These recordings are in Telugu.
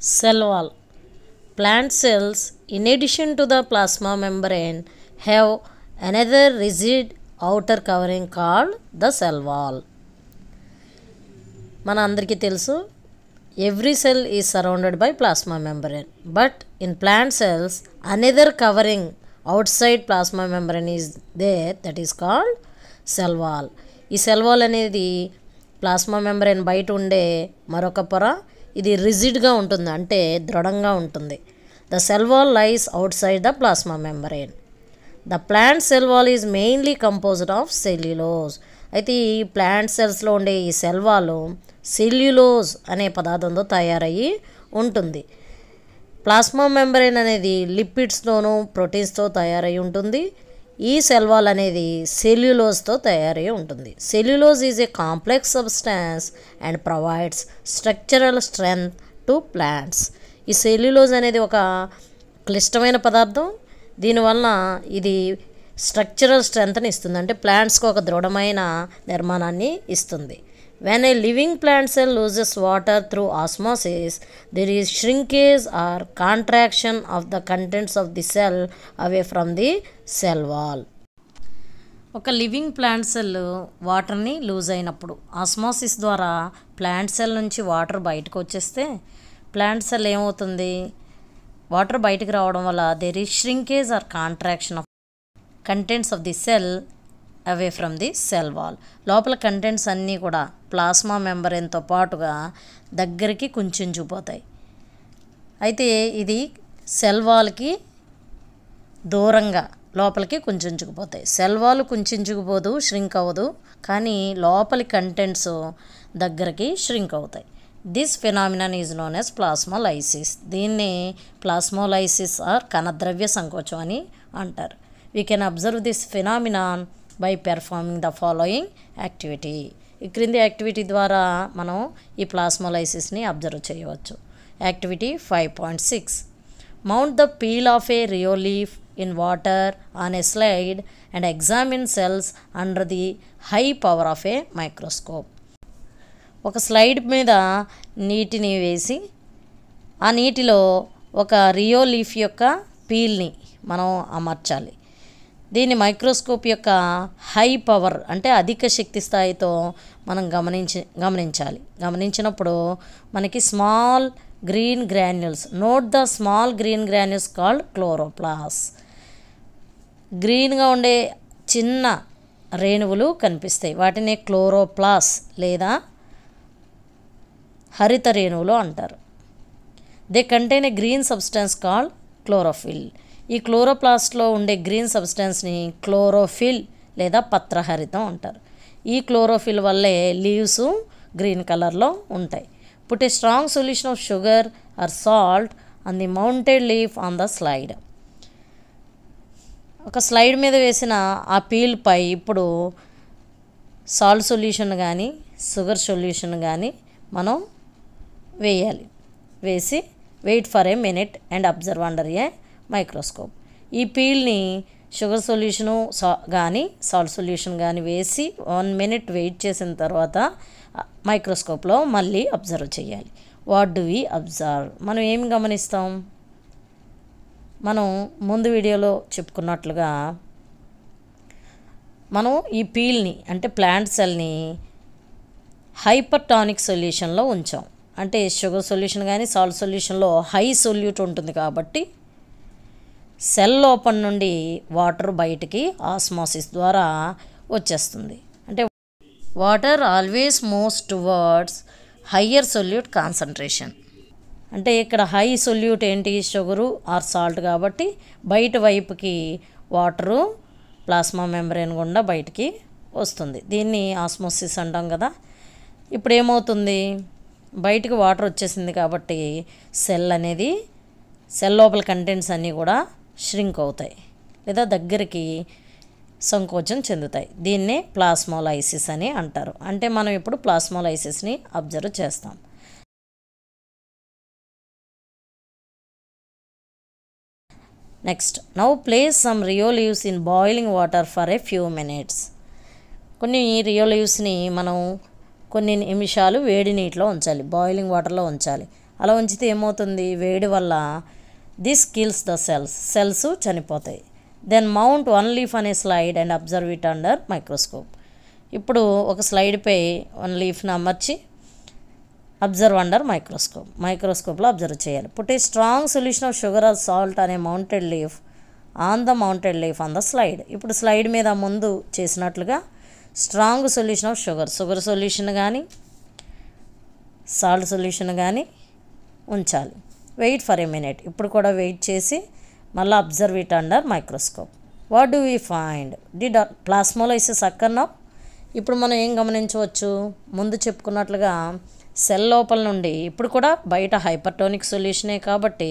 cell wall. Plant cells, in addition to the plasma membrane, have another rigid outer covering called the cell wall. మన అందరికీ తెలుసు every cell is surrounded by plasma membrane but in plant cells another covering outside plasma membrane is they that is called cell wall ఈ సెల్ వాల్ అనేది ప్లాస్మా మెంబరేన్ బయట ఉండే మరొక పొర ఇది రిజిడ్గా ఉంటుంది అంటే దృఢంగా ఉంటుంది the cell wall lies outside the plasma membrane the plant cell wall is mainly composed of cellulose అయితే ఈ ప్లాంట్ సెల్స్లో ఉండే ఈ సెల్వాలు సెల్యులోజ్ అనే పదార్థంతో తయారయ్యి ఉంటుంది ప్లాస్మా మెంబరేన్ అనేది లిపిడ్స్తోనూ ప్రోటీన్స్తో తయారై ఉంటుంది ఈ సెల్వాల్ అనేది సెల్యులోజ్తో తయారై ఉంటుంది cellulose is a complex substance and provides structural strength to plants ఈ సెల్యులోజ్ అనేది ఒక క్లిష్టమైన పదార్థం దీనివల్ల ఇది స్ట్రక్చరల్ స్ట్రెంత్ని ఇస్తుంది అంటే ప్లాంట్స్కి ఒక దృఢమైన నిర్మాణాన్ని ఇస్తుంది When a living plant cell loses water through osmosis, there is shrinkage or contraction of the contents of the cell away from the cell wall. ఒక లివింగ్ ప్లాంట్ సెల్ వాటర్ని లూజ్ అయినప్పుడు ఆస్మోసిస్ ద్వారా ప్లాంట్ సెల్ నుంచి వాటర్ బయటకు వచ్చేస్తే ప్లాంట్ సెల్ ఏమవుతుంది వాటర్ బయటకు రావడం వల్ల there is shrinkage or contraction of contents of the cell away from the cell wall లోపల కంటెంట్స్ అన్నీ కూడా ప్లాస్మా మెంబరేన్తో పాటుగా దగ్గరికి కుంచుకుపోతాయి అయితే ఇది సెల్ వాల్కి దూరంగా లోపలికి కుంచుకుపోతాయి సెల్ వాల్ కుంచుకుపోదు ష్రింక్ అవ్వదు కానీ లోపలి కంటెంట్స్ దగ్గరికి ష్రింక్ అవుతాయి this phenomenon is known as plasmolysis దీన్ని ప్లాస్మోలైసిస్ ఆర్ కణద్రవ్య సంకోచం అని అంటారు we can observe this phenomenon by performing the following activity ఈ క్రింది యాక్టివిటీ ద్వారా మనం ఈ ప్లాస్మోలైసిస్ని అబ్జర్వ్ చేయవచ్చు activity five point six mount the peel of a rhoeo leaf in water on a slide and examine cells under the high power of a microscope ఒక స్లైడ్ మీద నీటిని వేసి ఆ నీటిలో ఒక రియో లీఫ్ యొక్క పీల్ని మనం అమర్చాలి దీని మైక్రోస్కోప్ యొక్క హై పవర్ అంటే అధిక శక్తి స్థాయితో మనం గమనించి గమనించాలి గమనించినప్పుడు మనకి small green granules note the small green granules called chloroplasts గ్రీన్గా ఉండే చిన్న రేణువులు కనిపిస్తాయి వాటిని క్లోరోప్లాస్ లేదా హరిత రేణువులు అంటారు they contain a green substance called chlorophyll ఈ క్లోరోప్లాస్ట్లో ఉండే గ్రీన్ సబ్స్టెన్స్ని క్లోరోఫిల్ లేదా పత్రహరితం అంటారు ఈ క్లోరోఫిల్ వల్లే లీవ్స్ గ్రీన్ కలర్లో ఉంటాయి put a strong solution of sugar or salt on the mounted leaf on the slide ఒక స్లైడ్ మీద వేసిన ఆ పీల్పై ఇప్పుడు సాల్ట్ సొల్యూషన్ కానీ షుగర్ సొల్యూషన్ కానీ మనం వేయాలి వేసి wait for a minute and observe under a microscope ఈ పీల్ని షుగర్ సొల్యూషను సా కానీ సాల్ట్ సొల్యూషన్ కానీ వేసి వన్ మినిట్ వెయిట్ చేసిన తర్వాత మైక్రోస్కోప్లో మళ్ళీ అబ్జర్వ్ చేయాలి వాట్ డు వి అబ్జర్వ్ మనం ఏం గమనిస్తాం మనం ముందు వీడియోలో చెప్పుకున్నట్లుగా మనం ఈ పీల్ని అంటే ప్లాంట్ సెల్ని హైపర్టానిక్ సొల్యూషన్లో ఉంచాం అంటే షుగర్ సొల్యూషన్ కానీ సాల్ట్ సొల్యూషన్లో హై సొల్యూట్ ఉంటుంది కాబట్టి సెల్ లోపల నుండి వాటర్ బయటికి ఆస్మాసిస్ ద్వారా వచ్చేస్తుంది అంటే water always moves towards higher solute concentration అంటే ఇక్కడ హై సొల్యూట్ ఏంటి షుగరు ఆర్ సాల్ట్ కాబట్టి బయట వైపుకి వాటరు ప్లాస్మా మెంబ్రేన్ గుండా బయటికి వస్తుంది దీన్ని ఆస్మోసిస్ అంటాం కదా ఇప్పుడు ఏమవుతుంది బయటకు వాటర్ వచ్చేసింది కాబట్టి సెల్ అనేది సెల్ లోపల కంటెంట్స్ అన్నీ కూడా ష్రింక్ అవుతాయి లేదా దగ్గరికి సంకోచం చెందుతాయి దీన్నే ప్లాస్మోలైసిస్ అని అంటారు అంటే మనం ఇప్పుడు ప్లాస్మోలైసిస్ని అబ్జర్వ్ చేస్తాం next now place some rhoeo leaves in boiling water for a few minutes కొన్ని రియో లీవ్స్ని మనం కొన్ని నిమిషాలు వేడి నీటిలో ఉంచాలి బాయిలింగ్ వాటర్లో ఉంచాలి అలా ఉంచితే ఏమవుతుంది వేడి వల్ల this kills the cells cells చనిపోతాయి then mount one leaf on a slide and observe it under microscope ఇప్పుడు ఒక స్లైడ్పై వన్ లీఫ్ని అమర్చి అబ్జర్వ్ అండర్ మైక్రోస్కోప్ మైక్రోస్కోప్లో అబ్జర్వ్ చేయాలి put a strong solution of sugar or salt on a mounted leaf on the mounted leaf on the slide ఇప్పుడు స్లైడ్ మీద ముందు చేసినట్లుగా strong solution of sugar sugar solution కానీ సాల్ట్ సొల్యూషన్ కానీ ఉంచాలి వెయిట్ ఫర్ ఎ మినిట్ ఇప్పుడు కూడా వెయిట్ చేసి మళ్ళీ observe it under microscope what do we find the plasmolysis occurring ఇప్పుడు మనం ఏం గమనించవచ్చు ముందు చెప్పుకున్నట్లుగా సెల్ లోపల నుండి ఇప్పుడు కూడా బయట హైపర్టోనిక్ సొల్యూషనే కాబట్టి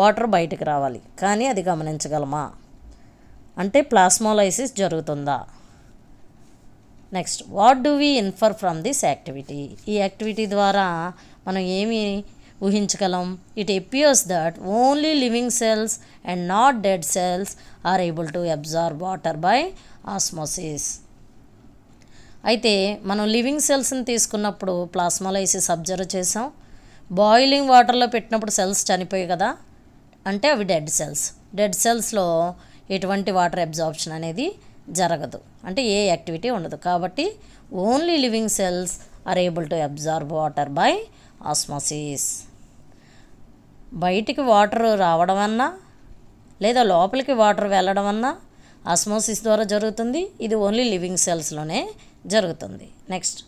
వాటర్ బయటకు రావాలి కానీ అది గమనించగలమా అంటే ప్లాస్మోలైసిస్ జరుగుతుందా next what do we infer from this activity ఈ యాక్టివిటీ ద్వారా మనం ఏమి ఊహించగలం it appears that only living cells and not dead cells are able to absorb water by osmosis అయితే మనం లివింగ్ సెల్స్ని తీసుకున్నప్పుడు ప్లాస్మాలైసిస్ అబ్జర్వ్ చేసాం బాయిలింగ్ వాటర్లో పెట్టినప్పుడు సెల్స్ చనిపోయాయి కదా అంటే అవి డెడ్ సెల్స్ డెడ్ సెల్స్లో ఎటువంటి వాటర్ అబ్జార్బ్షన్ అనేది జరగదు అంటే ఏ యాక్టివిటీ ఉండదు కాబట్టి only living cells are able to absorb water by osmosis బయటికి వాటర్ రావడం అన్నా లేదా లోపలికి వాటర్ వెళ్ళడం అన్నా ఆస్మోసిస్ ద్వారా జరుగుతుంది ఇది ఓన్లీ లివింగ్ సెల్స్లోనే జరుగుతుంది next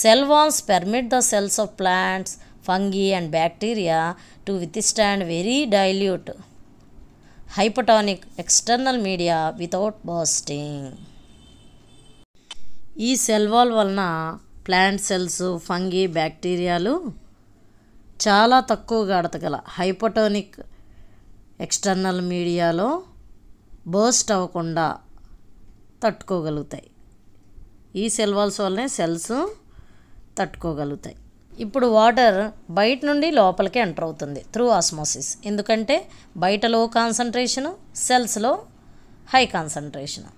cell walls permit the cells of plants fungi and bacteria to withstand very dilute hypotonic external media without bursting ఈ సెల్ వాల్ వలన ప్లాంట్ సెల్స్ ఫంగి బ్యాక్టీరియాలు చాలా తక్కువ గాఢత గల హైపోటోనిక్ ఎక్స్టర్నల్ మీడియాలో బోస్ట్ అవ్వకుండా తట్టుకోగలుగుతాయి ఈ సెల్వాల్స్ వల్లనే సెల్స్ తట్టుకోగలుగుతాయి ఇప్పుడు వాటర్ బయట నుండి లోపలికి ఎంటర్ అవుతుంది త్రూ ఆస్మోసిస్ ఎందుకంటే బయట లో కాన్సన్ట్రేషను సెల్స్లో హై కాన్సన్ట్రేషన్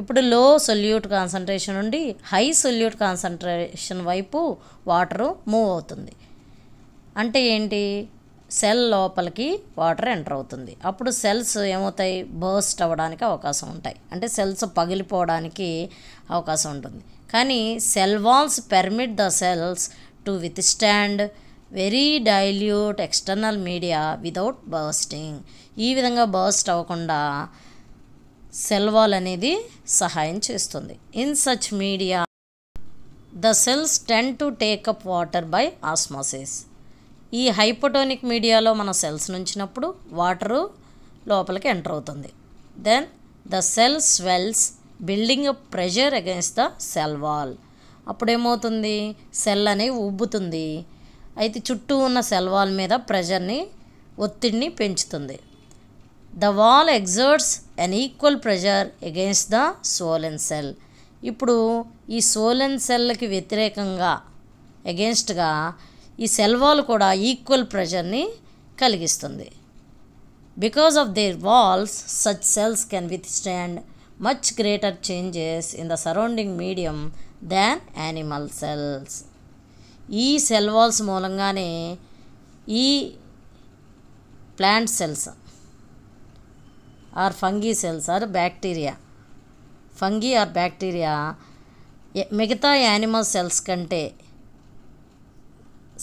ఇప్పుడు లో సొల్యూట్ కాన్సన్ట్రేషన్ నుండి హై సొల్యూట్ కాన్సన్ట్రేషన్ వైపు వాటరు మూవ్ అవుతుంది అంటే ఏంటి సెల్ లోపలికి వాటర్ ఎంటర్ అవుతుంది అప్పుడు సెల్స్ ఏమవుతాయి బర్స్ట్ అవ్వడానికి అవకాశం ఉంటాయి అంటే సెల్స్ పగిలిపోవడానికి అవకాశం ఉంటుంది కానీ cell walls permit the cells to withstand very dilute external media without bursting ఈ విధంగా బర్స్ట్ అవ్వకుండా సెల్ వాల్ అనేది సహాయం చేస్తుంది in such media the cells tend to take up water by osmosis ఈ హైపోటోనిక్ మీడియాలో మన సెల్స్ నుంచినప్పుడు వాటరు లోపలికి ఎంటర్ అవుతుంది then the cell swells building up pressure against the cell wall అప్పుడేమవుతుంది సెల్ అనేవి ఉబ్బుతుంది అయితే చుట్టూ ఉన్న సెల్ వాల్ మీద ప్రెషర్ని ఒత్తిడిని పెంచుతుంది the wall exerts an equal pressure against the swollen cell ఇప్పుడు ఈ సోలెన్ సెల్కి వ్యతిరేకంగా అగెన్స్ట్గా ఈ సెల్వాల్ కూడా ఈక్వల్ ప్రెషర్ని కలిగిస్తుంది because of their walls such cells can withstand much greater changes in the surrounding medium than animal cells ఈ సెల్ వాల్స్ మూలంగానే ఈ plant cells or fungi cells or bacteria fungi or bacteria మిగతా యానిమల్ సెల్స్ కంటే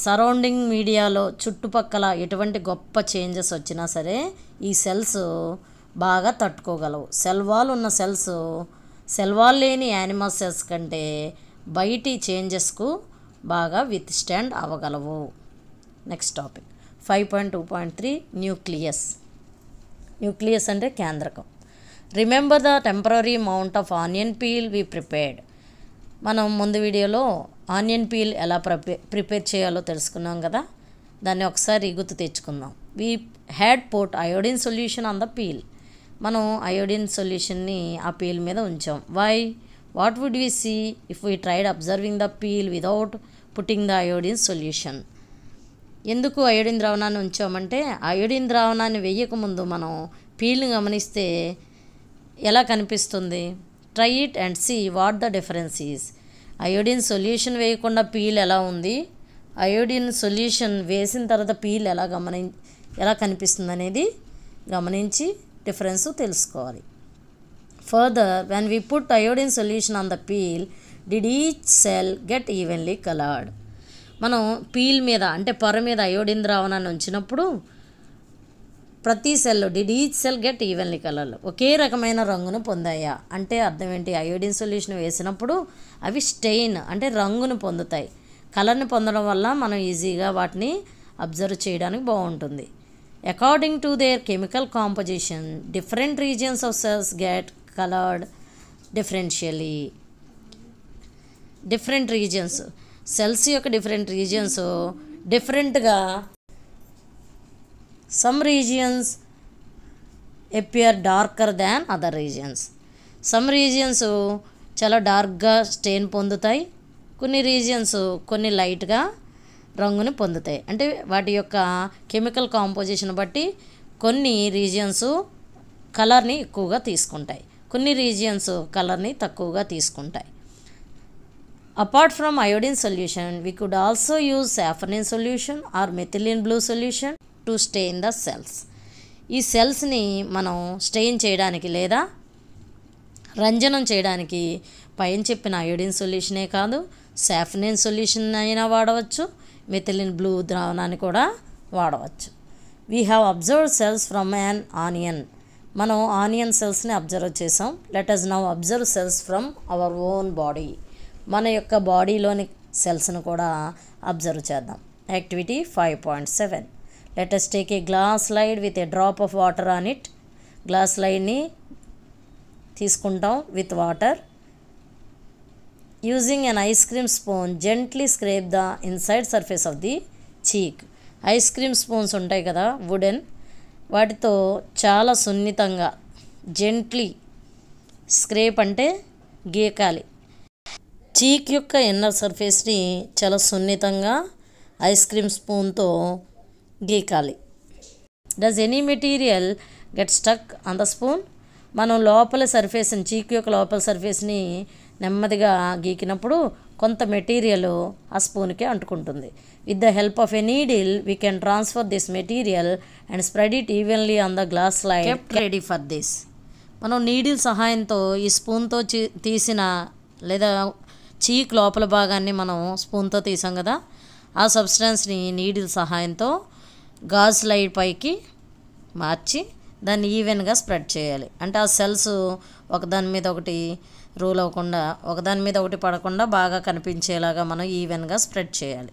సరౌండింగ్ మీడియాలో చుట్టుపక్కల ఎటువంటి గొప్ప చేంజెస్ వచ్చినా సరే ఈ సెల్స్ బాగా తట్టుకోగలవు సెల్వాల్ ఉన్న సెల్స్ సెల్వాల్ లేని యానిమల్ సెల్స్ కంటే బయటి చేంజెస్కు బాగా విత్ స్టాండ్ అవ్వగలవు next topic five point two point three nucleus nucleus అంటే కేంద్రకం remember the temporary mount of onion peel we prepared మనం ముందు వీడియోలో ఆనియన్ పీల్ ఎలా ప్రిపేర్ చేయాలో తెలుసుకున్నాం కదా దాన్ని ఒకసారి గుర్తు తెచ్చుకుందాం we had put iodine solution on the peel మనం అయోడిన్ సొల్యూషన్ని ఆ పీల్ మీద ఉంచాం why what would we see if we tried observing the peel without putting the iodine solution ఎందుకు అయోడిన్ ద్రావణాన్ని ఉంచామంటే అయోడిన్ ద్రావణాన్ని వేయకముందు మనం పీల్ని గమనిస్తే ఎలా కనిపిస్తుంది try it and see what the difference is iodine solution వేయకుండా పీల్ ఎలా ఉంది అయోడిన్ సొల్యూషన్ వేసిన తర్వాత పీల్ ఎలా గమని ఎలా కనిపిస్తుంది అనేది గమనించి డిఫరెన్స్ తెలుసుకోవాలి further when we put iodine solution on the peel did each cell get evenly coloured మనం పీల్ మీద అంటే పొర మీద అయోడిన్ ద్రావణాన్ని ఉంచినప్పుడు ప్రతి cell did each cell get evenly కలర్లు ఒకే రకమైన రంగును పొందాయా అంటే అర్థం ఏంటి అయోడిన్ సొల్యూషన్ వేసినప్పుడు అవి స్టెయిన్ అంటే రంగును పొందుతాయి కలర్ని పొందడం వల్ల మనం ఈజీగా వాటిని అబ్జర్వ్ చేయడానికి బాగుంటుంది according to their chemical composition different regions of cells get coloured differentially different regions cells యొక్క డిఫరెంట్ రీజియన్స్ డిఫరెంట్గా some regions appear darker than other regions some regions చాలా డార్క్గా స్టెయిన్ పొందుతాయి కొన్ని రీజియన్స్ కొన్ని లైట్గా రంగుని పొందుతాయి అంటే వాటి యొక్క కెమికల్ కాంపోజిషన్ బట్టి కొన్ని రీజియన్స్ కలర్ని ఎక్కువగా తీసుకుంటాయి కొన్ని రీజియన్స్ కలర్ని తక్కువగా తీసుకుంటాయి apart from iodine solution we could also use safranin solution or methylene blue solution to stain in the cells ఈ సెల్స్ని మనం స్టెయిన్ చేయడానికి లేదా రంజనం చేయడానికి పైన చెప్పిన అయోడిన్ సొల్యూషనే కాదు సాఫ్నిన్ సొల్యూషన్ అయినా వాడవచ్చు మెథిలిన్ బ్లూ ద్రావణాన్ని కూడా వాడవచ్చు we have observe cells from an onion మనం ఆనియన్ సెల్స్ని అబ్జర్వ్ చేసాం let us now observe cells from our own body మన యొక్క బాడీలోని సెల్స్ను కూడా అబ్జర్వ్ చేద్దాం activity five point seven let us take a glass slide with a drop of water on it glass స్లైడ్ని తీసుకుంటాం with water using an ice cream spoon gently scrape the inside surface of the cheek ice cream spoons ఉంటాయి కదా వుడెన్ వాటితో చాలా సున్నితంగా జెంట్లీ స్క్రేప్ అంటే గీకాలి చీక్ యొక్క ఇన్నర్ సర్ఫేస్ని చాలా సున్నితంగా ఐస్ క్రీమ్ స్పూన్తో గీకాలి does any material get stuck on the spoon మనం లోపల సర్ఫేస్ని చీకు యొక్క లోపల సర్ఫేస్ని నెమ్మదిగా గీకినప్పుడు కొంత మెటీరియల్ ఆ స్పూన్కి అంటుకుంటుంది with the help of a needle we can transfer this material and spread it evenly on the glass slide ready for this మనం నీడిల్ సహాయంతో ఈ స్పూన్తో తీసిన లేదా చీక్ లోపల భాగాన్ని మనం స్పూన్తో తీసాం కదా ఆ సబ్స్టెన్స్ని నీడిల్ సహాయంతో గాజ్ లైట్ పైకి మార్చి దాన్ని ఈవెన్గా స్ప్రెడ్ చేయాలి అంటే ఆ సెల్స్ ఒకదాని మీద ఒకటి రూల్ అవ్వకుండా ఒకదాని మీద ఒకటి పడకుండా బాగా కనిపించేలాగా మనం ఈవెన్గా స్ప్రెడ్ చేయాలి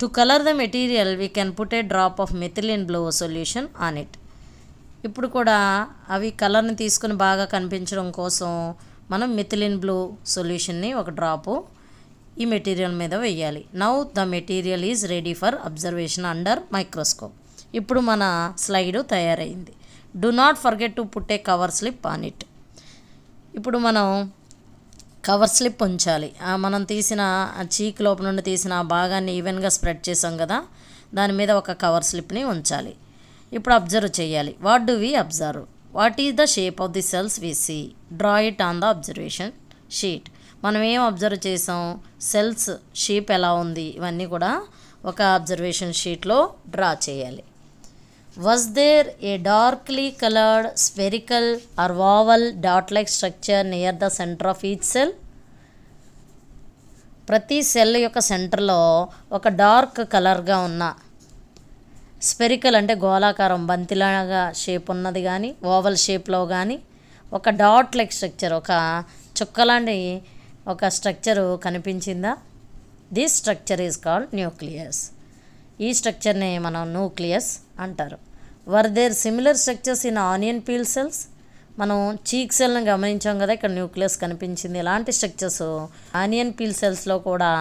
to colour the material we can put a drop of methylene blue solution on it ఇప్పుడు కూడా అవి కలర్ని తీసుకుని బాగా కనిపించడం కోసం మనం మిథిలిన్ బ్లూ సొల్యూషన్ని ఒక డ్రాపు ఈ మెటీరియల్ మీద వేయాలి now the material is ready for observation under microscope ఇప్పుడు మన స్లైడ్ తయారైంది do not forget to put a cover slip on it ఇప్పుడు మనం కవర్ స్లిప్ ఉంచాలి మనం తీసిన చీక్ లోపల నుండి తీసిన ఆ భాగాన్ని ఈవెన్గా స్ప్రెడ్ చేసాం కదా దాని మీద ఒక కవర్ స్లిప్ని ఉంచాలి ఇప్పుడు అబ్జర్వ్ చేయాలి what do we observe what is the shape of the cells we see draw it on the observation sheet మనం ఏం అబ్జర్వ్ చేసాం సెల్స్ షేప్ ఎలా ఉంది ఇవన్నీ కూడా ఒక అబ్జర్వేషన్ షీట్లో డ్రా చేయాలి was there a darkly coloured spherical or oval dot like structure near the centre of each cell ప్రతి సెల్ యొక్క సెంటర్లో ఒక డార్క్ కలర్గా ఉన్న స్పెరికల్ అంటే గోళాకారం బంతిలాగా షేప్ ఉన్నది కానీ ఓవల్ షేప్లో కానీ ఒక డాట్ లైక్ స్ట్రక్చర్ ఒక చుక్కలాంటి ఒక స్ట్రక్చరు కనిపించిందా this structure is called nucleus ఈ స్ట్రక్చర్ని మనం న్యూక్లియస్ అంటారు were there similar structures in onion peel cells మనం చీక్ సెల్ని గమనించాం కదా ఇక్కడ న్యూక్లియస్ కనిపించింది ఇలాంటి స్ట్రక్చర్స్ ఆనియన్ పీల్ సెల్స్లో కూడా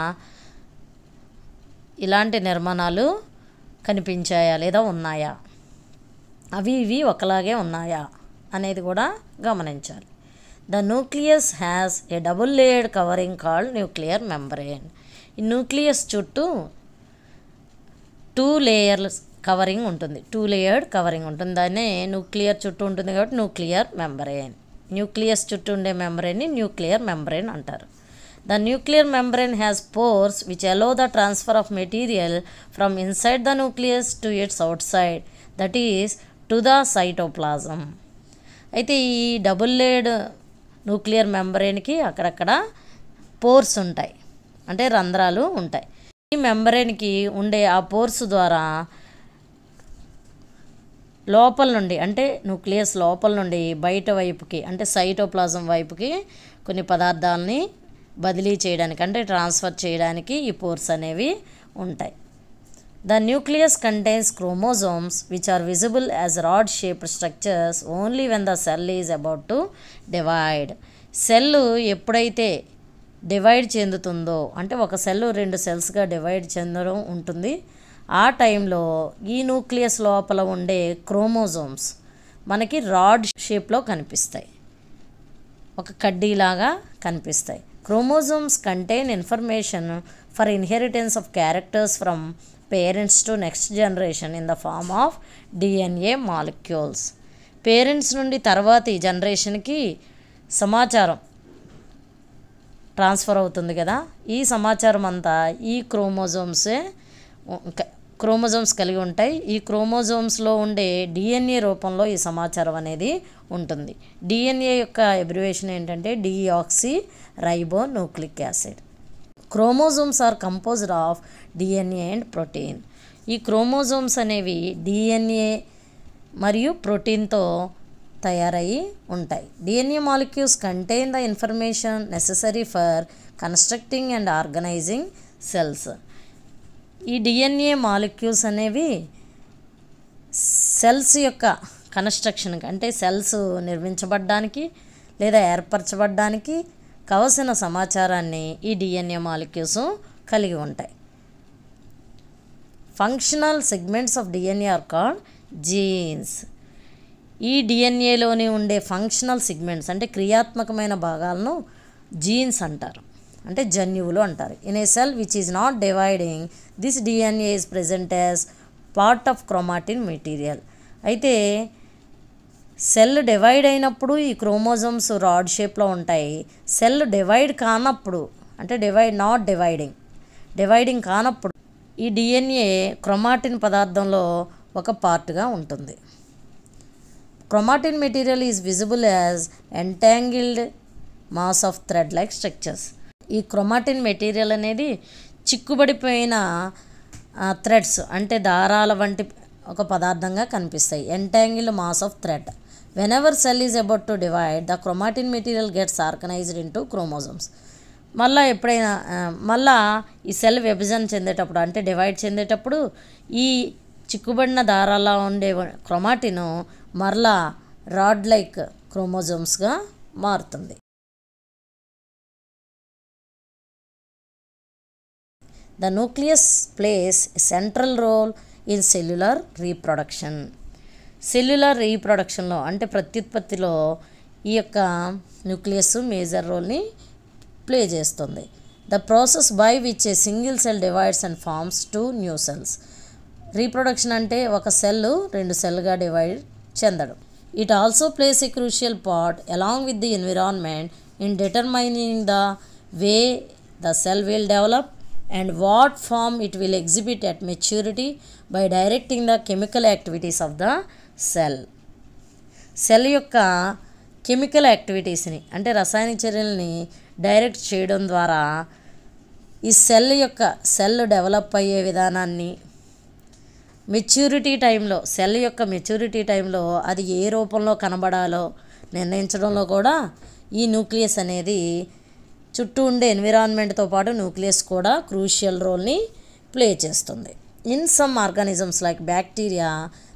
ఇలాంటి నిర్మాణాలు కనిపించాయా లేదా ఉన్నాయా అవి ఇవి ఒకలాగే ఉన్నాయా అనేది కూడా గమనించాలి the nucleus has a double layered covering called nuclear membrane ఈ న్యూక్లియస్ చుట్టూ టూ లేయర్స్ కవరింగ్ ఉంటుంది టూ లేయర్డ్ కవరింగ్ ఉంటుంది దాన్ని న్యూక్లియర్ చుట్టూ ఉంటుంది కాబట్టి న్యూక్లియర్ మెంబ్రెయిన్ న్యూక్లియస్ చుట్టూ ఉండే మెంబ్రేన్ని న్యూక్లియర్ మెంబ్రేన్ అంటారు the nuclear membrane has pores which allow the transfer of material from inside the nucleus to its outside that is to the cytoplasm అయితే ఈ డబుల్ లేయర్డ్ న్యూక్లియర్ మెంబరేన్కి అక్కడక్కడ పోర్స్ ఉంటాయి అంటే రంధ్రాలు ఉంటాయి ఈ మెంబరేన్కి ఉండే ఆ పోర్స్ ద్వారా లోపల నుండి అంటే న్యూక్లియస్ లోపల నుండి బయట వైపుకి అంటే సైటోప్లాజం వైపుకి కొన్ని పదార్థాలని బదిలీ చేయడానికి అంటే ట్రాన్స్ఫర్ చేయడానికి ఈ పోర్స్ అనేవి ఉంటాయి The nucleus contains chromosomes which are visible as rod shaped structures only when the cell is about to divide. Cell ఎప్పుడైతే డివైడ్ చెందుతుందో అంటే ఒక సెల్ రెండు సెల్స్గా డివైడ్ చెందడం ఉంటుంది ఆ టైంలో ఈ న్యూక్లియస్ లోపల ఉండే క్రోమోజోమ్స్ మనకి రాడ్ షేప్లో కనిపిస్తాయి ఒక కడ్డీలాగా కనిపిస్తాయి chromosomes contain information for inheritance of characters from parents to next generation in the form of DNA molecules parents నుండి తర్వాతి జనరేషన్కి సమాచారం ట్రాన్స్ఫర్ అవుతుంది కదా ఈ సమాచారం అంతా ఈ క్రోమోజోమ్సే క్రోమోజోమ్స్ కలిగి ఉంటాయి ఈ క్రోమోజోమ్స్లో ఉండే డిఎన్ఏ రూపంలో ఈ సమాచారం అనేది ఉంటుంది డిఎన్ఏ యొక్క ఎబ్రివేషన్ ఏంటంటే deoxyribonucleic acid chromosomes are composed of DNA and protein ఈ క్రోమోజోమ్స్ అనేవి డిఎన్ఏ మరియు ప్రోటీన్తో తయారయ్యి ఉంటాయి DNA molecules contain the information necessary for constructing and organising cells ఈ డిఎన్ఏ మాలిక్యూల్స్ అనేవి సెల్స్ యొక్క కన్స్ట్రక్షన్కి అంటే సెల్స్ నిర్మించబడ్డానికి లేదా ఏర్పరచబడ్డానికి కావలసిన సమాచారాన్ని ఈ డిఎన్ఏ మాలిక్యూల్స్ కలిగి ఉంటాయి functional segments of DNA are called genes ఈ డిఎన్ఏలోని ఉండే ఫంక్షనల్ సెగ్మెంట్స్ అంటే క్రియాత్మకమైన భాగాలను జీన్స్ అంటారు అంటే జన్యువులు అంటారు in a cell which is not dividing this DNA is present as part of chromatin material అయితే సెల్ డివైడ్ అయినప్పుడు ఈ క్రోమోజోమ్స్ రాడ్ షేప్లో ఉంటాయి సెల్ డివైడ్ కానప్పుడు అంటే డివైడ్ నాట్ డివైడింగ్ డివైడింగ్ కానప్పుడు ఈ డిఎన్ఏ క్రొమాటిన్ పదార్థంలో ఒక పార్ట్గా ఉంటుంది chromatin material is visible as entangled mass of thread like structures ఈ క్రొమాటిన్ మెటీరియల్ అనేది చిక్కుబడిపోయిన థ్రెడ్స్ అంటే దారాల వంటి ఒక పదార్థంగా కనిపిస్తాయి entangle mass of thread whenever cell is about to divide the chromatin material gets organised into chromosomes మళ్ళీ ఎప్పుడైనా మళ్ళా ఈ సెల్ విభజన చెందేటప్పుడు అంటే డివైడ్ చెందేటప్పుడు ఈ చిక్కుబడిన దారాల్లో ఉండే క్రొమాటిన్ మరలా రాడ్ లైక్ క్రోమోజోమ్స్గా మారుతుంది the nucleus plays central role in cellular reproduction cellular రీప్రొడక్షన్లో అంటే ప్రత్యుత్పత్తిలో ఈ యొక్క న్యూక్లియస్ మేజర్ రోల్ని ప్లే చేస్తుంది the process by which a single cell divides and forms two new cells reproduction అంటే ఒక సెల్ రెండు సెల్గా డివైడ్ చెందడం it also plays a crucial part along with the environment in determining the way the cell will develop and what form it will exhibit at maturity by directing the chemical activities of the cell cell యొక్క కెమికల్ యాక్టివిటీస్ని అంటే రసాయన చర్యల్ని డైరెక్ట్ చేయడం ద్వారా ఈ సెల్ యొక్క సెల్ డెవలప్ అయ్యే విధానాన్ని మెచ్యూరిటీ టైంలో సెల్ యొక్క మెచ్యూరిటీ టైంలో అది ఏ రూపంలో కనబడాలో నిర్ణయించడంలో కూడా ఈ న్యూక్లియస్ అనేది చుట్టూ ఉండే ఎన్విరాన్మెంట్తో పాటు న్యూక్లియస్ కూడా క్రూషియల్ రోల్ని ప్లే చేస్తుంది in some organisms like bacteria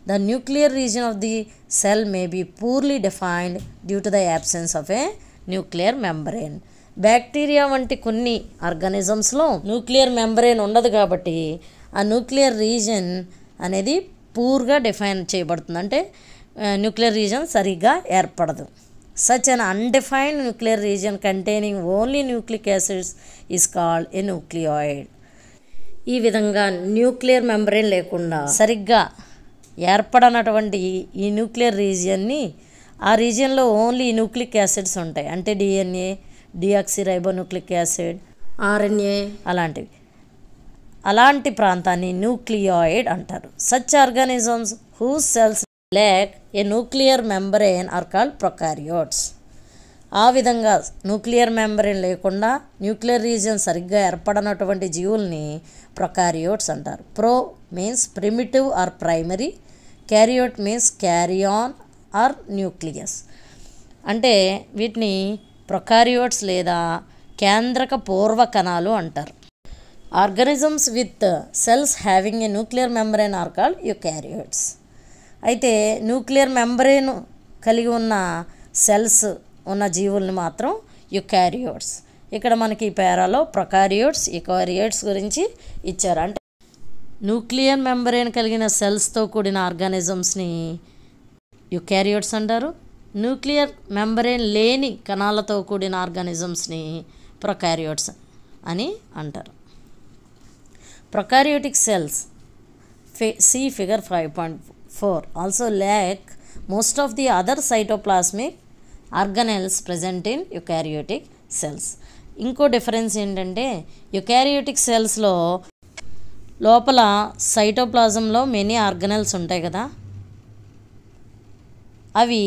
the nuclear region of the cell may be poorly defined due to the absence of a nuclear membrane. Bacteria వంటి కొన్ని ఆర్గానిజమ్స్లో న్యూక్లియర్ మెంబ్రెయిన్ ఉండదు కాబట్టి ఆ న్యూక్లియర్ రీజన్ అనేది పూర్గా డిఫైన్ చేయబడుతుంది అంటే న్యూక్లియర్ రీజన్ సరిగ్గా ఏర్పడదు such an undefined nuclear region containing only nucleic acids is called a nucleoid ఈ విధంగా న్యూక్లియర్ మెంబ్రెయిన్ లేకుండా సరిగ్గా ఏర్పడనటువంటి ఈ న్యూక్లియర్ రీజియన్ని ఆ రీజియన్లో ఓన్లీ న్యూక్లిక్ యాసిడ్స్ ఉంటాయి అంటే డిఎన్ఏ డిఆక్సిరైబోన్యూక్లిక్ యాసిడ్ ఆర్ఎన్ఏ అలాంటివి అలాంటి ప్రాంతాన్ని న్యూక్లియాయిడ్ అంటారు such organisms who cells lack a nuclear membrane are called prokaryotes ఆ విధంగా న్యూక్లియర్ మెంబరేన్ లేకుండా న్యూక్లియర్ రీజియన్ సరిగ్గా ఏర్పడనటువంటి జీవుల్ని ప్రొకారియోట్స్ అంటారు pro means primitive or primary karyote means karyon or nucleus అంటే వీటిని ప్రొకారియోట్స్ లేదా కేంద్రక పూర్వ కణాలు అంటారు organisms with cells having a nuclear membrane are eukaryotes అయితే న్యూక్లియర్ మెంబ్రెయిన్ కలిగి ఉన్న సెల్స్ ఉన్న జీవుల్ని మాత్రం యు క్యారియోట్స్ ఇక్కడ మనకి పేరాలో ప్రొకారియోట్స్ యుకారియోట్స్ గురించి ఇచ్చారు అంటే న్యూక్లియర్ మెంబరేన్ కలిగిన సెల్స్తో కూడిన ఆర్గానిజమ్స్ని యుకారియోట్స్ అంటారు న్యూక్లియర్ మెంబరేన్ లేని కణాలతో కూడిన ఆర్గానిజమ్స్ని ప్రొకారియోట్స్ అని అంటారు ప్రొకారియోటిక్ సెల్స్ ఫి see figure five point four also lack most of the other cytoplasmic organelles present in eukaryotic cells ఇంకో డిఫరెన్స్ ఏంటంటే యుకారియోటిక్ సెల్స్లో లోపల సైటోప్లాజంలో మెనీ ఆర్గనల్స్ ఉంటాయి కదా అవి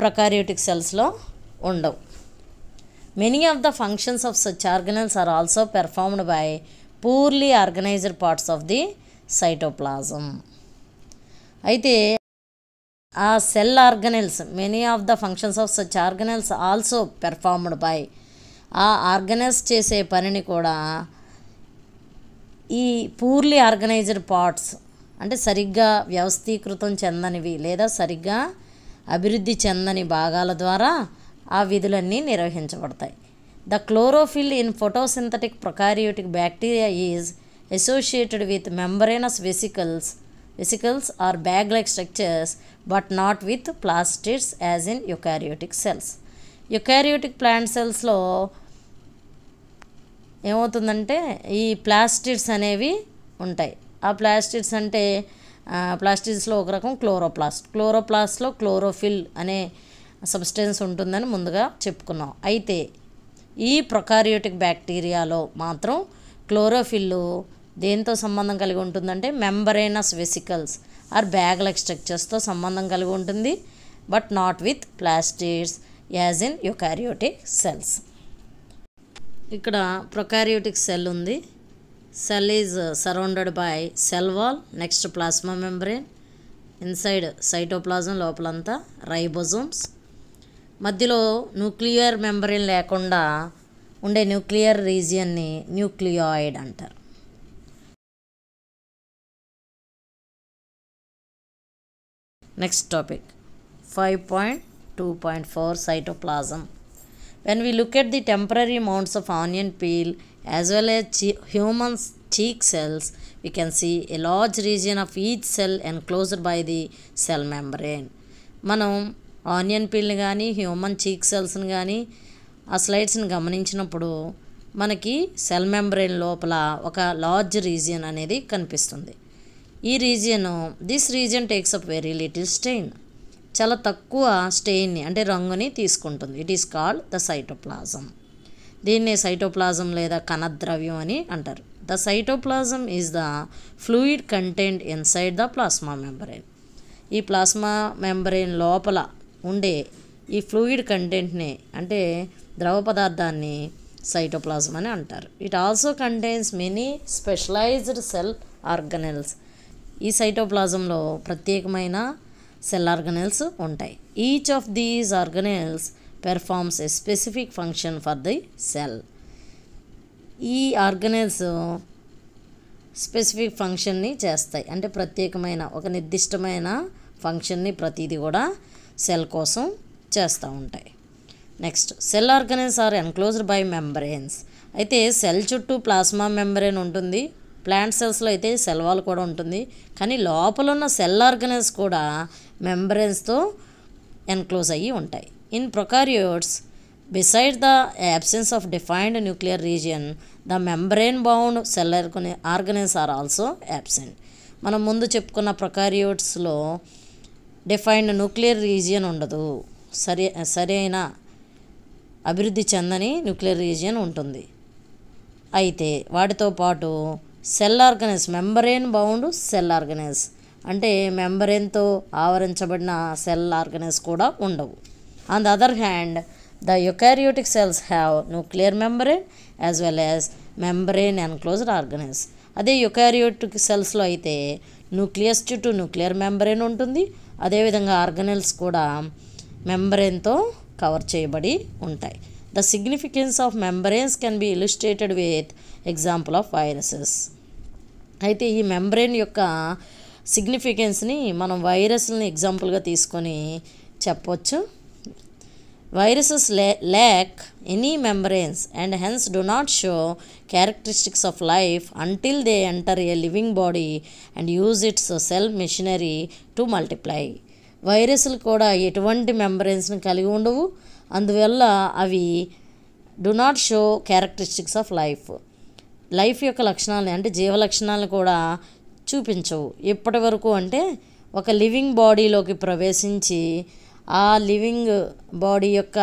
ప్రకారియోటిక్ సెల్స్లో ఉండవు many of the functions of such organelles are also performed by poorly organised parts of the cytoplasm అయితే ఆ cell organelles many of the functions of such organelles also performed by ఆ ఆర్గనైజ్ చేసే పనిని కూడా ఈ పూర్లీ ఆర్గనైజ్డ్ పార్ట్స్ అంటే సరిగ్గా వ్యవస్థీకృతం చెందనివి లేదా సరిగ్గా అభివృద్ధి చెందని భాగాల ద్వారా ఆ విధులన్నీ నిర్వహించబడతాయి the chlorophyll in photosynthetic prokaryotic bacteria is associated with membranous vesicles vesicles or bag like structures but not with plastids as in eukaryotic cells eukaryotic plant సెల్స్లో ఏమవుతుందంటే ఈ ప్లాస్టిడ్స్ అనేవి ఉంటాయి ఆ ప్లాస్టిడ్స్ అంటే ప్లాస్టిడ్స్లో ఒక రకం క్లోరోప్లాస్ట్ క్లోరోప్లాస్ట్లో క్లోరోఫిల్ అనే సబ్స్టెన్స్ ఉంటుందని ముందుగా చెప్పుకున్నాం అయితే ఈ ప్రొకారియోటిక్ బ్యాక్టీరియాలో మాత్రం క్లోరోఫిల్ దేంతో సంబంధం కలిగి ఉంటుందంటే membranous vesicles or bag like స్ట్రక్చర్స్తో సంబంధం కలిగి ఉంటుంది but not with plastids as in eukaryotic cells ఇక్కడ ప్రొకారియోటిక్ సెల్ ఉంది cell is surrounded by cell wall next plasma membrane inside cytoplasm లోపలంతా రైబోజోమ్స్ మధ్యలో న్యూక్లియర్ మెంబ్రేన్ లేకుండా ఉండే న్యూక్లియర్ రీజియన్ని న్యూక్లియాయిడ్ అంటారు next topic five point two point four cytoplasm When we look at the temporary amounts of onion peel as well as human cheek cells, we can see a large region of each cell enclosed by the cell membrane. మనం ఆనియన్ పీల్ని కానీ హ్యూమన్ చీక్ సెల్స్ని కానీ ఆ స్లైడ్స్ని గమనించినప్పుడు మనకి సెల్ మెంబ్రెయిన్ లోపల ఒక లార్జ్ రీజియన్ అనేది కనిపిస్తుంది ఈ region this region takes up very little stain చాలా తక్కువ స్టెయిన్ని అంటే రంగుని తీసుకుంటుంది it is called the cytoplasm దీన్నే సైటోప్లాజం లేదా కణద్రవ్యం అని అంటారు the cytoplasm is the fluid content inside the plasma membrane ఈ ప్లాస్మా మెంబరేన్ లోపల ఉండే ఈ ఫ్లూయిడ్ కంటెంట్ని అంటే ద్రవ పదార్థాన్ని సైటోప్లాజం అని అంటారు it also contains many specialised cell organelles ఈ సైటోప్లాజంలో ప్రత్యేకమైన సెల్ ఆర్గనెల్స్ ఉంటాయి each of these organelles performs a specific function for the cell ఈ ఆర్గనెల్స్ స్పెసిఫిక్ ఫంక్షన్ని చేస్తాయి అంటే ప్రత్యేకమైన ఒక నిర్దిష్టమైన ఫంక్షన్ని ప్రతిదీ కూడా సెల్ కోసం చేస్తూ ఉంటాయి next cell organelles are enclosed by membranes అయితే సెల్ చుట్టూ ప్లాస్మా మెంబ్రెయిన్ ఉంటుంది ప్లాంట్ సెల్స్లో అయితే సెల్వాల్ కూడా ఉంటుంది కానీ లోపల ఉన్న సెల్ ఆర్గనైజ్ కూడా మెంబ్రెన్స్తో ఎన్క్లోజ్ అయ్యి ఉంటాయి in prokaryotes beside the absence of defined nuclear region the membrane bound cell organelles are also absent మనం ముందు చెప్పుకున్న ప్రొకారియోట్స్లో డిఫైన్డ్ న్యూక్లియర్ రీజియన్ ఉండదు సరి సరైన అభివృద్ధి చెందని న్యూక్లియర్ రీజియన్ ఉంటుంది అయితే వాటితో పాటు cell organelles membrane bound cell organelles అంటే మెంబరేన్తో ఆవరించబడిన సెల్ ఆర్గనైజ్ కూడా ఉండవు on the other hand the eukaryotic cells have nuclear membrane as well as membrane enclosed organelles అదే యుకారియోటిక్ సెల్స్లో అయితే న్యూక్లియస్ చుట్టూ న్యూక్లియర్ మెంబరేన్ ఉంటుంది అదేవిధంగా ఆర్గనైల్స్ కూడా మెంబరేన్తో కవర్ చేయబడి ఉంటాయి the significance of membranes can be illustrated with example of viruses అయితే ఈ మెంబ్రెయిన్ యొక్క సిగ్నిఫికెన్స్ని మనం వైరస్ని ఎగ్జాంపుల్గా తీసుకొని చెప్పవచ్చు వైరసెస్ లే lack any membranes and hence do not show characteristics of life until they enter a living body and use its cell machinery to multiply వైరస్లు కూడా ఎటువంటి మెంబ్రెయిన్స్ని కలిగి ఉండవు అందువల్ల అవి do not show characteristics of life life యొక్క లక్షణాలని అంటే జీవ లక్షణాలను కూడా చూపించవు ఇప్పటి వరకు అంటే ఒక లివింగ్ బాడీలోకి ప్రవేశించి ఆ లివింగ్ బాడీ యొక్క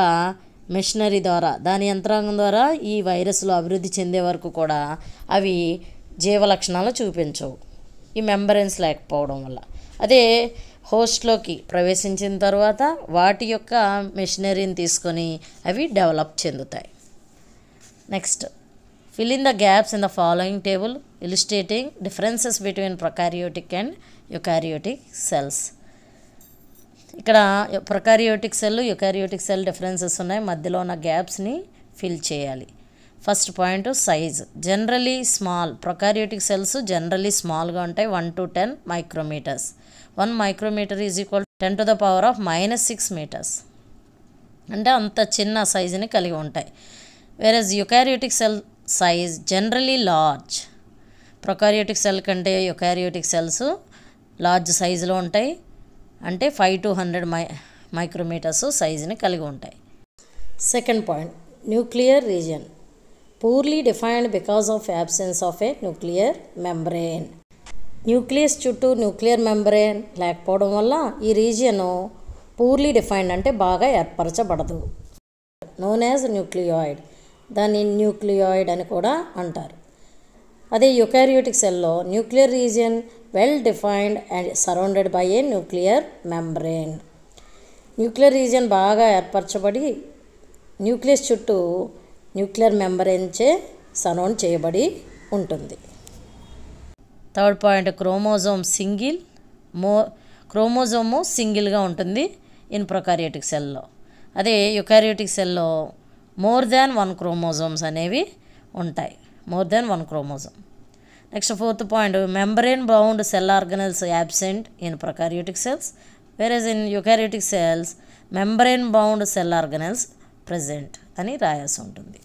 మిషనరీ ద్వారా దాని యంత్రాంగం ద్వారా ఈ వైరస్లు అభివృద్ధి చెందే వరకు కూడా అవి జీవ లక్షణాలు చూపించవు ఈ మెంబరెన్స్ లేకపోవడం వల్ల అదే హోస్ట్లోకి ప్రవేశించిన తర్వాత వాటి యొక్క మిషనరీని తీసుకొని అవి డెవలప్ చెందుతాయి next Fill in the gaps in the following table illustrating differences between prokaryotic and eukaryotic cells. ఇక్కడ prokaryotic cell eukaryotic cell differences ఉన్నాయి మధ్యలో ఉన్న గ్యాప్స్ని ఫిల్ చేయాలి first point size generally small prokaryotic cells generally స్మాల్గా ఉంటాయి one to ten micrometres one micrometre is equal ten to the power of minus six metres అంటే అంత చిన్న సైజుని కలిగి ఉంటాయి వేరే eukaryotic cell size generally large prokaryotic cell కంటే యొకారియోటిక్ సెల్స్ లార్జ్ సైజులో ఉంటాయి అంటే ఫైవ్ టు హండ్రెడ్ మై మైక్రోమీటర్స్ సైజుని కలిగి ఉంటాయి second point nuclear region poorly defined because of absence of a nuclear membrane nucleus చుట్టూ న్యూక్లియర్ మెంబ్రెయిన్ లేకపోవడం వల్ల ఈ రీజియను పూర్లీ డిఫైన్డ్ అంటే బాగా ఏర్పరచబడదు నోన్ యాజ్ న్యూక్లియాయిడ్ దాన్ని న్యూక్లియాయిడ్ అని కూడా అంటారు అదే యుకారియోటిక్ సెల్లో nuclear region well defined and surrounded by a nuclear membrane nuclear region బాగా ఏర్పరచబడి న్యూక్లియస్ చుట్టూ న్యూక్లియర్ మెంబరేన్చే సరౌండ్ చేయబడి ఉంటుంది థర్డ్ పాయింట్ క్రోమోజోమ్ సింగిల్ మో క్రోమోజోము సింగిల్గా ఉంటుంది ఇన్ ప్రొకారియోటిక్ సెల్లో అదే యుకారియోటిక్ సెల్లో మోర్ దాన్ వన్ క్రోమోజోమ్స్ అనేవి ఉంటాయి more than one chromosome next fourth point membrane bound cell organelles absent in prokaryotic cells whereas in eukaryotic cells membrane bound cell organelles present అని రాయాల్సి ఉంటుంది